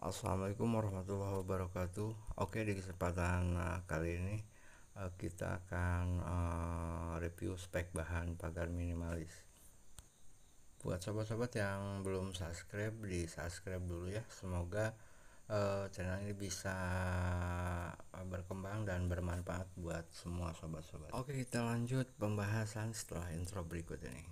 Assalamualaikum warahmatullahi wabarakatuh Oke di kesempatan uh, kali ini uh, kita akan uh, review spek bahan pagar minimalis Buat sobat-sobat yang belum subscribe di subscribe dulu ya Semoga uh, channel ini bisa berkembang dan bermanfaat buat semua sobat-sobat Oke kita lanjut pembahasan setelah intro berikut ini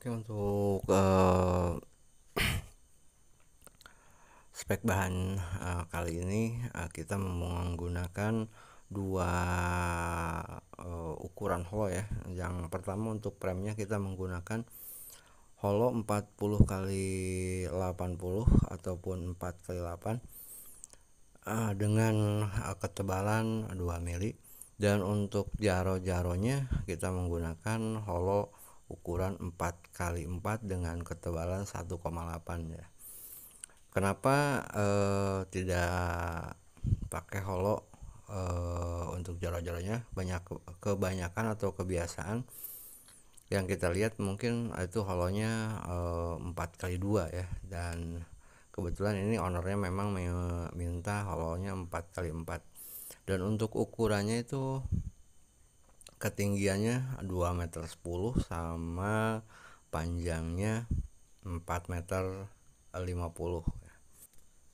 Oke untuk uh, spek bahan uh, kali ini uh, kita menggunakan dua uh, ukuran hollow ya yang pertama untuk premnya kita menggunakan hollow 40 kali 80 ataupun 4 kali 8 uh, dengan uh, ketebalan 2 mili dan untuk jaro-jaronya kita menggunakan hollow ukuran 4 kali 4 dengan ketebalan 1,8 ya kenapa eh, tidak pakai holo eh, untuk jalan-jalannya? banyak kebanyakan atau kebiasaan yang kita lihat mungkin itu holonya eh, 4 kali 2 ya dan kebetulan ini ownernya memang minta holonya 4 kali 4 dan untuk ukurannya itu ketinggiannya 2 meter 10 sama panjangnya 4 meter 50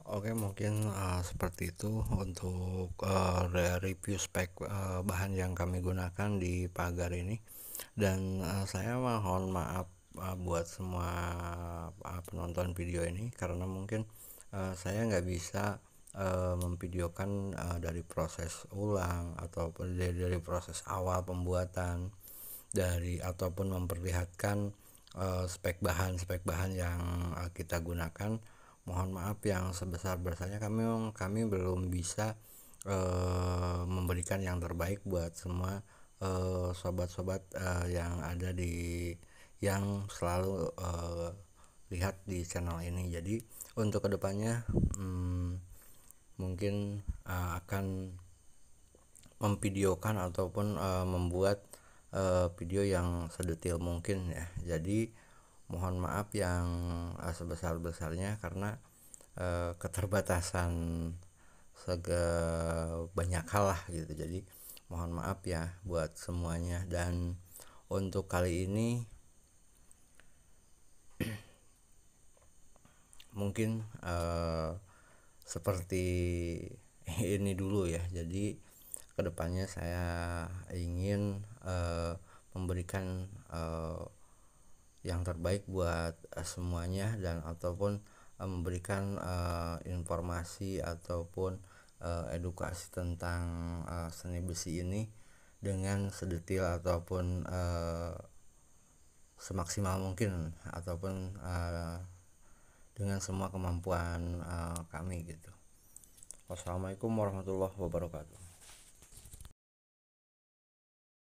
Oke mungkin uh, seperti itu untuk uh, review spek uh, bahan yang kami gunakan di pagar ini dan uh, saya mohon maaf uh, buat semua penonton video ini karena mungkin uh, saya nggak bisa e, memvideokan e, dari proses ulang ataupun dari, dari proses awal pembuatan dari ataupun memperlihatkan e, spek bahan spek bahan yang e, kita gunakan mohon maaf yang sebesar besarnya kami kami belum bisa e, memberikan yang terbaik buat semua sobat-sobat -sobat, yang ada di yang selalu e, lihat di channel ini. Jadi untuk kedepannya hmm, mungkin uh, akan memvideokan ataupun uh, membuat uh, video yang sedetail mungkin ya jadi mohon maaf yang uh, sebesar besarnya karena uh, keterbatasan sega banyak kalah gitu jadi mohon maaf ya buat semuanya dan untuk kali ini mungkin uh, seperti ini dulu ya jadi kedepannya saya ingin uh, memberikan uh, yang terbaik buat eh, semuanya dan ataupun uh, memberikan uh, informasi ataupun uh, edukasi tentang uh, seni besi ini dengan sedetil ataupun uh, semaksimal mungkin ataupun uh, dengan semua kemampuan uh, kami gitu wassalamualaikum warahmatullahi wabarakatuh